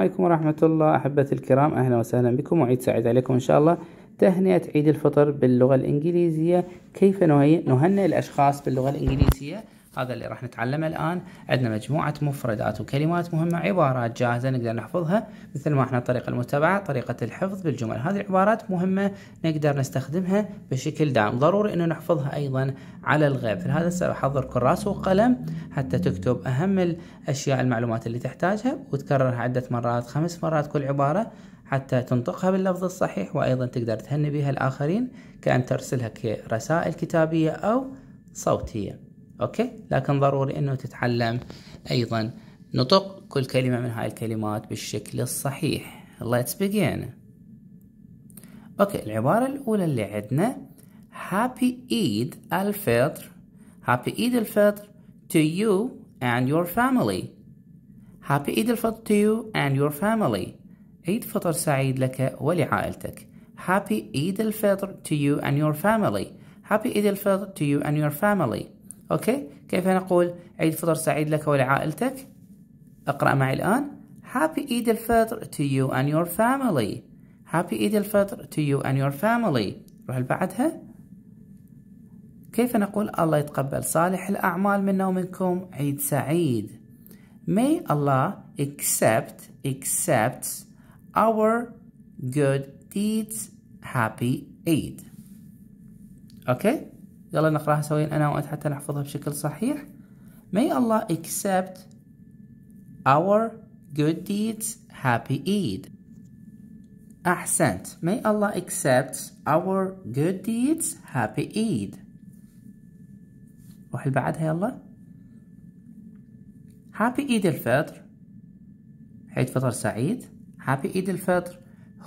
عليكم ورحمة الله أحبتي الكرام أهلا وسهلا بكم وعيد سعيد عليكم إن شاء الله تهنئة عيد الفطر باللغة الإنجليزية كيف نهنئ الأشخاص باللغة الإنجليزية هذا اللي راح نتعلمه الآن عندنا مجموعة مفردات وكلمات مهمة عبارات جاهزة نقدر نحفظها مثل ما احنا الطريقة المتبعة طريقة الحفظ بالجمل هذه العبارات مهمة نقدر نستخدمها بشكل دائم ضروري انه نحفظها أيضا على الغيب فلهذا السبب حضر كراس وقلم حتى تكتب أهم الأشياء المعلومات اللي تحتاجها وتكررها عدة مرات خمس مرات كل عبارة حتى تنطقها باللفظ الصحيح وأيضا تقدر تهني بها الآخرين كأن ترسلها كرسائل كتابية أو صوتية أوكي لكن ضروري أنه تتعلم أيضا نطق كل كلمة من هاي الكلمات بالشكل الصحيح let's begin أوكي العبارة الأولى اللي عندنا happy Eid الفطر happy Eid الفطر to you and your family happy Eid الفطر to you and your family عيد فطر سعيد لك ولعائلتك happy Eid الفطر to you and your family happy Eid الفطر to you and your family أوكي كيف نقول عيد فطر سعيد لك ولعائلتك اقرأ معي الآن Happy Eid al-Fitr to you and your family Happy Eid al-Fitr to you and your family روح بعدها كيف نقول الله يتقبل صالح الأعمال منا ومنكم عيد سعيد May Allah accept accepts our good deeds happy Eid okay يلا نقراها سويا أنا وأنت حتى نحفظها بشكل صحيح May Allah accept our good deeds happy Eid أحسنت May Allah accept our good deeds happy Eid روح بعدها يلا Happy Eid الفطر عيد فطر سعيد Happy Eid الفطر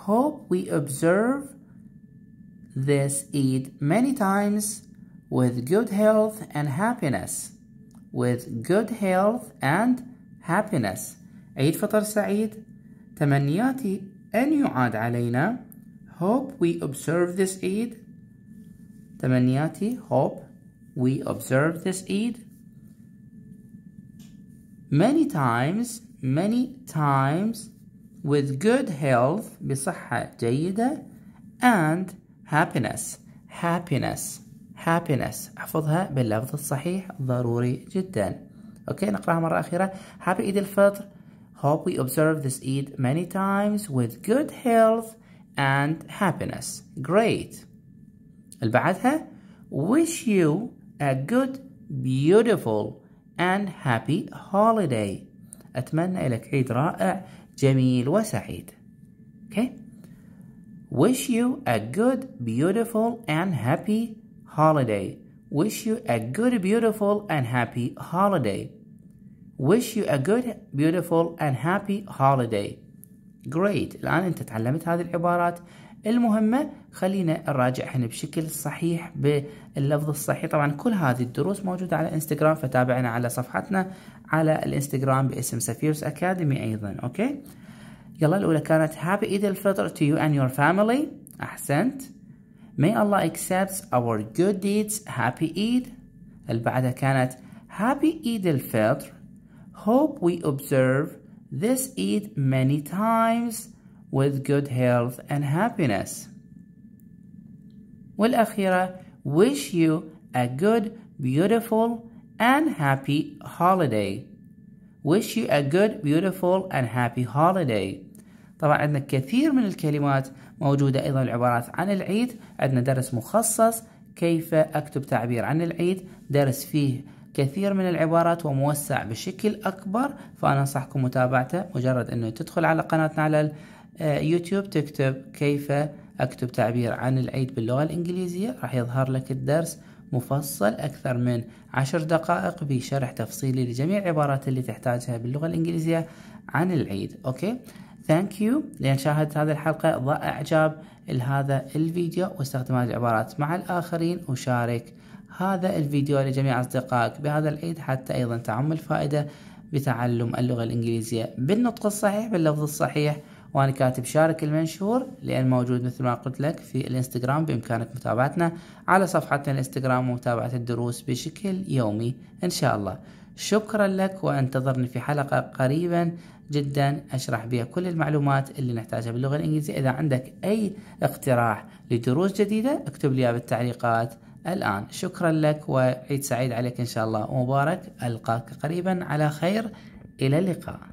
Hope we observe this Eid many times with good health and happiness with good health and happiness عيد فطر سعيد تمنياتي أن يعاد علينا hope we observe this Eid تمنياتي hope we observe this Eid many times many times with good health بصحة جيدة and happiness happiness happiness احفظها باللفظ الصحيح ضروري جدا اوكي نقراها مرة أخيرة happy عيد الفطر hope we observe this Eid many times with good health and happiness great اللي بعدها wish you a good beautiful and happy holiday أتمنى لك عيد رائع جميل وسعيد okay wish you a good beautiful and happy holiday wish you a good beautiful and happy holiday wish you a good beautiful and happy holiday great الآن أنت تعلمت هذه العبارات المهمة خلينا نراجعهن بشكل صحيح باللفظ الصحيح طبعا كل هذه الدروس موجودة على انستغرام فتابعنا على صفحتنا على الانستغرام باسم سفيرس أكاديمي أيضا أوكي يلا الأولى كانت Happy Eid al-Fitr to you and your family أحسنت May Allah accept our good deeds. Happy Eid. اللي كانت Happy Eid al-Fitr. Hope we observe this Eid many times with good health and happiness. والأخيرة wish you a good, beautiful and happy holiday. Wish you a good, beautiful and happy holiday. طبعا عندنا كثير من الكلمات موجودة أيضا العبارات عن العيد عندنا درس مخصص كيف أكتب تعبير عن العيد درس فيه كثير من العبارات وموسع بشكل أكبر فأنا أنصحكم متابعته مجرد أنه تدخل على قناتنا على آه، يوتيوب تكتب كيف أكتب تعبير عن العيد باللغة الإنجليزية راح يظهر لك الدرس مفصل أكثر من عشر دقائق بشرح تفصيلي لجميع العبارات اللي تحتاجها باللغة الإنجليزية عن العيد أوكي ثانك يو لأن شاهدت هذه الحلقة ضع إعجاب لهذا الفيديو واستخدم هذه العبارات مع الآخرين وشارك هذا الفيديو لجميع أصدقائك بهذا العيد حتى أيضا تعم الفائدة بتعلم اللغة الإنجليزية بالنطق الصحيح باللفظ الصحيح وأنا كاتب شارك المنشور لأن موجود مثل ما قلت لك في الإنستغرام بإمكانك متابعتنا على صفحتنا الإنستغرام ومتابعة الدروس بشكل يومي إن شاء الله شكرا لك وانتظرني في حلقة قريبا جدا أشرح بها كل المعلومات اللي نحتاجها باللغة الإنجليزية إذا عندك أي اقتراح لدروس جديدة اكتب لي بالتعليقات الآن شكرا لك وعيد سعيد عليك إن شاء الله ومبارك ألقاك قريبا على خير إلى اللقاء